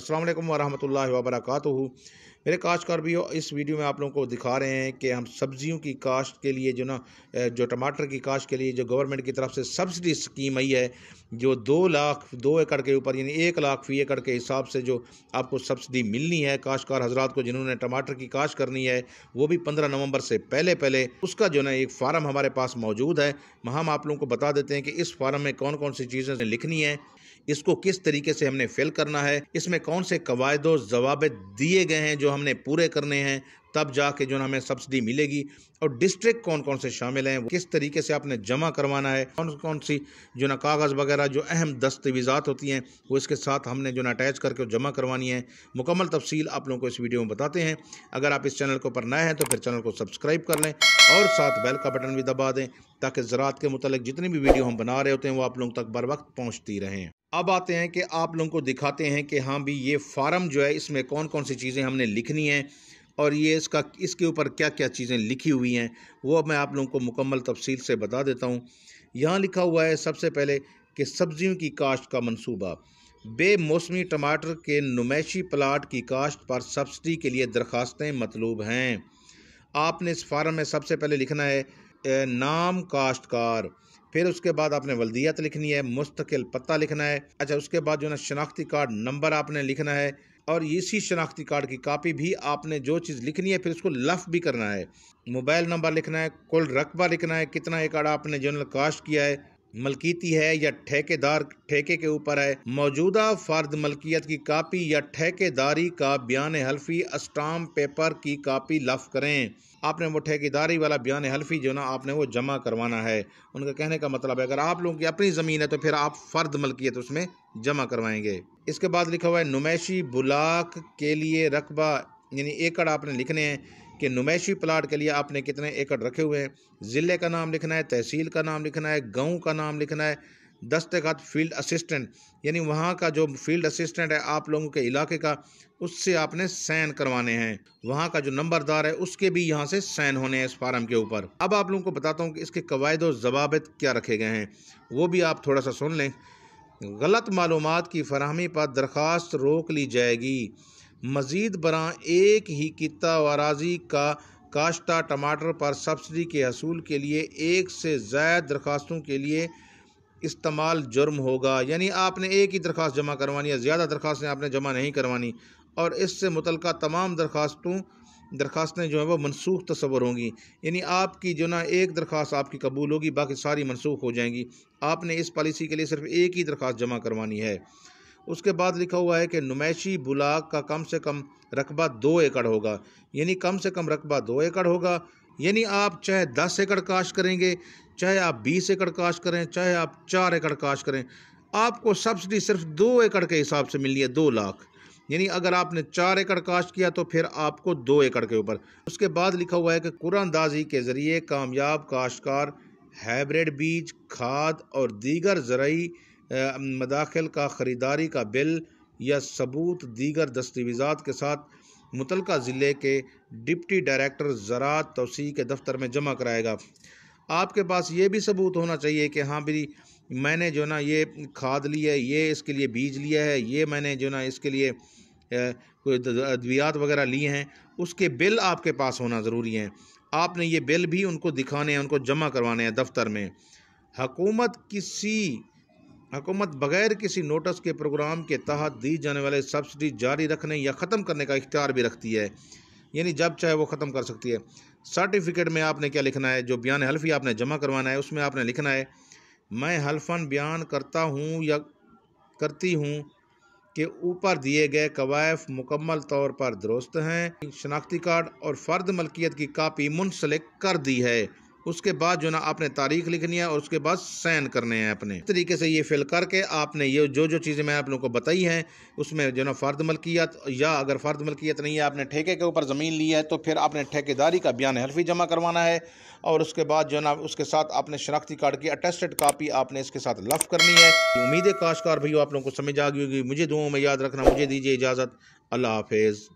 अस्सलाम वालेकुम वरहमतुल्लाहि मेरे काश्तकार भी हो इस वीडियो में आप लोगों को दिखा रहे हैं कि हम सब्जियों की काश्त के लिए जो ना जो टमाटर की काश्त के लिए जो गवर्नमेंट की तरफ से सब्सिडी स्कीम आई है जो दो लाख दो एकड़ के ऊपर यानी एक लाख फी एकड़ के हिसाब से जो आपको सब्सिडी मिलनी है काश्तकार हजरात को जिन्होंने टमाटर की काश्त करनी है वो भी पंद्रह नवंबर से पहले पहले उसका जो ना एक फार्म हमारे पास मौजूद है हम आप लोगों को बता देते हैं कि इस फार्म में कौन कौन सी चीज़ें लिखनी है इसको किस तरीके से हमने फिल करना है इसमें कौन से कवायद जवाब दिए गए हैं जो हमने पूरे करने हैं तब जाके जो ना हमें सब्सिडी मिलेगी और डिस्ट्रिक्ट कौन कौन से शामिल हैं किस तरीके से आपने जमा करवाना है कौन कौन सी जो ना कागज़ वगैरह जो अहम दस्तावेज़ात होती हैं वो इसके साथ हमने जो ना अटैच करके जमा करवानी है मुकम्मल तफसील आप लोगों को इस वीडियो में बताते हैं अगर आप इस चैनल को ऊपर नए हैं तो फिर चैनल को सब्सक्राइब कर लें और साथ बेल का बटन भी दबा दें ताकि ज़रात के मतलब जितनी भी वीडियो हम बना रहे होते हैं वो आप लोगों तक बर वक्त पहुँचती रहें अब आते हैं कि आप लोगों को दिखाते हैं कि हाँ भी ये फार्म जो है इसमें कौन कौन सी चीज़ें हमने लिखनी हैं और ये इसका इसके ऊपर क्या क्या चीज़ें लिखी हुई हैं वो मैं आप लोगों को मुकम्मल तफसील से बता देता हूँ यहाँ लिखा हुआ है सबसे पहले कि सब्जियों की काश्त का मनसूबा बे मौसमी टमाटर के नुमाइशी प्लाट की काश्त पर सब्सिडी के लिए दरख्वास्तें मतलूब हैं आपने इस फार्म में सबसे पहले लिखना है नाम काश्तकार फिर उसके बाद आपने वल्दियत लिखनी है मुस्तकिल पता लिखना है अच्छा उसके बाद जो है शनाख्ती कार्ड नंबर आपने लिखना है और इसी शनाख्ती कार्ड की कापी भी आपने जो चीज़ लिखनी है फिर उसको लफ भी करना है मोबाइल नंबर लिखना है कुल रकबा लिखना है कितना एकड़ आपने जो काश्त किया है मलकीती है या ठेकेदार ठेके के ऊपर है मौजूदा फर्द मलकियत की कापी या ठेकेदारी का बयान हल्फी अस्टाम पेपर की कापी लफ करें आपने वो ठेकेदारी वाला बयान हल्फी जो ना आपने वो जमा करवाना है उनका कहने का मतलब है अगर आप लोगों की अपनी ज़मीन है तो फिर आप फर्द मलकियत उसमें जमा करवाएंगे इसके बाद लिखा हुआ है नुमैशी बुलाक के लिए रकबा यानी एकड़ आपने लिखने हैं कि नुमाइशी प्लाट के लिए आपने कितने एकड़ रखे हुए हैं ज़िले का नाम लिखना है तहसील का नाम लिखना है गाँव का नाम लिखना है दस्तखत फील्ड असिस्टेंट यानी वहाँ का जो फील्ड असिस्टेंट है आप लोगों के इलाके का उससे आपने सैन करवाने हैं वहाँ का जो नंबरदार है उसके भी यहाँ से साइन होने हैं इस फार्म के ऊपर अब आप लोगों को बताता हूँ कि इसके कवायद और जवाबत क्या रखे गए हैं वो भी आप थोड़ा सा सुन लें गलत मालूम की फरहमी पर दरख्वास्त रोक ली जाएगी मजीद बर एक ही किता वाराजी का काश्ता टमाटर पर सब्सिडी के असूल के लिए एक से ज़ायद दरखास्तों के लिए इस्तेमाल जुर्म होगा यानी आपने एक ही दरख्वास्त जमा करवानी है ज़्यादा दरख्वास्तें आपने जमा नहीं करवानी और इससे मुतल तमाम दरखास्तों दरखास्तें जो हैं वह मनसूख तस्वर होंगी यानी आपकी जो ना एक दरखास्त आपकी कबूल होगी बाकी सारी मनसूख हो जाएंगी आपने इस पॉलिसी के लिए सिर्फ एक ही दरख्वास्त जमा करवानी है उसके बाद लिखा हुआ है कि नुमैशी बुलाक का कम से कम रकबा दो एकड़ होगा यानी कम से कम रकबा दो एकड़ होगा यानी आप चाहे दस एकड़ काश करेंगे चाहे आप बीस एकड़ काश करें चाहे आप चार एकड़ काश करें आपको सब्सिडी सिर्फ दो एकड़ के हिसाब से मिलनी है दो लाख यानी अगर आपने चार एकड़ काश्त किया तो फिर आपको दो एकड़ के ऊपर उसके बाद लिखा हुआ है कि कुरानदाजी के ज़रिए कामयाब काश्कार हाइब्रिड बीज खाद और दीगर ज़रूरी मदाखिल का ख़रीदारी का बिल या सबूत दीगर दस्तावेज़ा के साथ मुतलक़ा ज़िले के डिप्टी डायरेक्टर ज़रात तोसी के दफ्तर में जमा कराएगा आपके पास ये भी सबूत होना चाहिए कि हाँ भाई मैंने जो ना ये खाद ली है ये इसके लिए बीज लिया है ये मैंने जो ना इसके लिए कोई अद्वियात वगैरह लिए हैं उसके बिल आपके पास होना ज़रूरी है आपने ये बिल भी उनको दिखाने हैं उनको जमा करवाने हैं दफ्तर में हकूमत किसी हुकूमत बगैर किसी नोटिस के प्रोग्राम के तहत दी जाने वाले सब्सिडी जारी रखने या ख़त्म करने का इख्तियार भी रखती है यानी जब चाहे वो ख़त्म कर सकती है सर्टिफिकेट में आपने क्या लिखना है जो बयान हल्फी आपने जमा करवाना है उसमें आपने लिखना है मैं हल्फन बयान करता हूँ या करती हूँ कि ऊपर दिए गए कवायफ मुकम्मल तौर पर दुरुस्त हैं शनाख्ती कार्ड और फ़र्द मलकियत की कापी मुंसलिक कर दी है उसके बाद जो ना आपने तारीख लिखनी है और उसके बाद सैन करने हैं अपने इस तरीके से ये फिल करके आपने ये जो जो चीज़ें मैं आप लोगों को बताई हैं उसमें जो ना फ़र्द मलकियत या अगर फ़र्द मलकियत नहीं है आपने ठेके के ऊपर ज़मीन ली है तो फिर आपने ठेकेदारी का बयान हल्फी जमा करवाना है और उसके बाद जो ना उसके साथ आपने शनाख्ती कार्ड की अटेस्टेड कापी आपने इसके साथ लफ करनी है उम्मीद है काशकार भैया आप लोगों को समझ आ गई होगी मुझे दो में याद रखना मुझे दीजिए इजाज़त अल्लाह हाफिज़